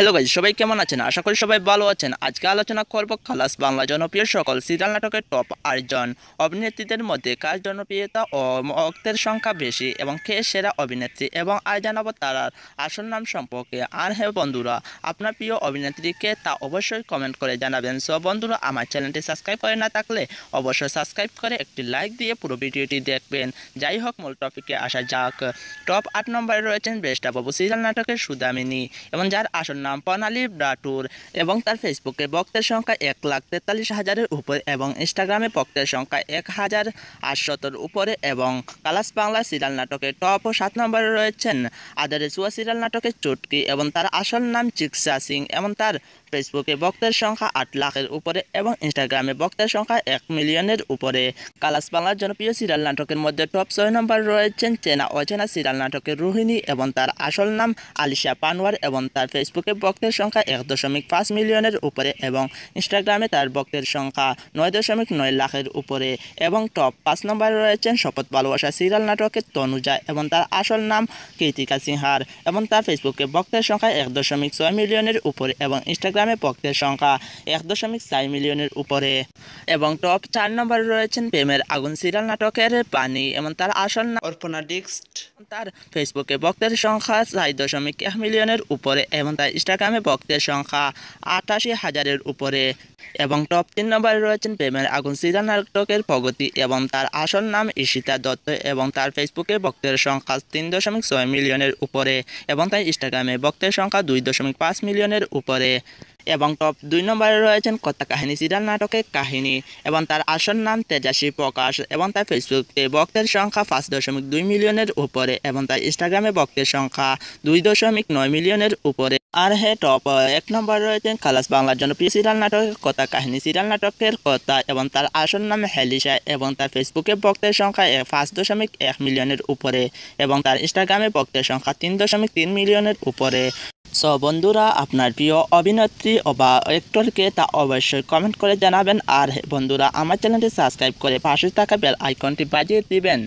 hello guys সবাই কেমন আছেন আশা করি সবাই ভালো আছেন আজকে আলোচনা করব খালাস বাংলা জনপ্রিয় সকল সিরিয়াল নাটকের টপ আটজন অভিনেত্রীদের মধ্যে কার জনপ্রিয়তা ও অক্তের সংখ্যা বেশি এবং কে সেরা অভিনেত্রী এবং আর জানাবো তারার আসল নাম সম্পর্কে আর হ্যাঁ বন্ধুরা আপনার প্রিয় অভিনেত্রীকে তা অবশ্যই কমেন্ট করে জানাবেন সব বন্ধুরা আমার চ্যানেলটি সাবস্ক্রাইব করে না থাকলে অবশ্যই সাবস্ক্রাইব করে একটি লাইক দিয়ে পুরো ভিডিওটি দেখবেন যাই হোক মূল টপিকে আসা যাক টপ আট নম্বরে রয়েছেন বেস্টা বাবু সিরিয়াল নাটকের সুদামিনী এবং যার আসল নাম প্রণালী ডাটুর এবং তার ফেসবুকে বক্তের সংখ্যা এক লাখ তেতাল্লিশ হাজারের উপরে এবং ইনস্টাগ্রামে বক্তের সংখ্যা এক হাজার আটশতর উপরে এবং কালাস বাংলা সিরিয়াল নাটকে টপ ও সাত নম্বরে রয়েছেন আদারে চুয়া সিরিয়াল নাটকে চুটকি এবং তার আসল নাম চিকসা সিং এবং তার ফেসবুকে বক্তের সংখ্যা আট লাখের উপরে এবং ইনস্টাগ্রামে বক্তের সংখ্যা এক মিলিয়নের উপরে কালাস বাংলার জনপ্রিয় সিরিয়াল নাটকের মধ্যে টপ ছয় নম্বর রয়েছেন চেনা অচেনা সিরিয়াল নাটকের রোহিণী এবং তার আসল নাম আলিশা পানওয়ার এবং তার ফেসবুকে ভক্তের সংখ্যা এক দশমিক পাঁচ মিলিয়নের উপরে এবং ইনস্টাগ্রামে তার ভক্তের সংখ্যা নয় দশমিক নয় লাখের উপরে এবং টপ পাঁচ নম্বরে রয়েছেন শপথ ভালোবাসা সিরিয়াল নাটকের তনুজা এবং তার আসল নাম কৃতিকা সিংহার এবং তার ফেসবুকে ভক্তের সংখ্যা এক দশমিক ছয় মিলিয়নের উপরে এবং ইনস্টাগ্রামে ভক্তের সংখ্যা এক দশমিক চার মিলিয়নের উপরে এবং টপ চার নম্বরে রয়েছেন প্রেমের আগুন সিরিয়াল নাটকের পানি এবং তার আসল নাম অর্পণা ডিক্সট তার ফেসবুকে ভক্তের সংখ্যা চার দশমিক এক মিলিয়নের উপরে এবং তার ইনস্টাগ্রামে ভক্তের সংখ্যা আটাশি হাজারের উপরে এবং টপ তিন নম্বরে রয়েছেন প্রেমের আগুন সিরা নাটকের প্রগতি এবং তার আসল নাম ঈশিতা দত্ত এবং তার ফেসবুকে ভক্তের সংখ্যা তিন দশমিক ছয় মিলিয়নের উপরে এবং তার ইনস্টাগ্রামে ভক্তের সংখ্যা দুই দশমিক পাঁচ মিলিয়নের উপরে এবং টপ দুই নম্বরে রয়েছেন কথা কাহিনী সিরিয়াল নাটকের কাহিনী এবং তার আসল নাম তেজাসী প্রকাশ এবং তার ফেসবুকে বক্তের সংখ্যা পাঁচ দশমিক দুই মিলিয়নের উপরে এবং তার ইনস্টাগ্রামে বক্তের সংখ্যা দুই দশমিক নয় মিলিয়নের উপরে আর হে হ্যাঁ, টপ এক নম্বর রয়েছেন খালাস বাংলার জনপ্রিয় সিরিয়াল নাটকের কথা কাহিনী সিরিয়াল নাটকের কথা এবং তার আসল নাম হ্যালিসা এবং তার ফেসবুকে বক্তের সংখ্যা পাঁচ দশমিক এক মিলিয়নের উপরে এবং তার ইনস্টাগ্রামে বক্তের সংখ্যা তিন দশমিক তিন মিলিয়নের উপরে সো বন্ধুরা আপনার প্রিয় অভিনেত্রী বা অ্যাক্টরকে তা অবশ্যই কমেন্ট করে জানাবেন আর বন্ধুরা আমার চ্যানেলটি সাবস্ক্রাইব করে পাশে থাকা বেল আইকনটি বাজিয়ে দিবেন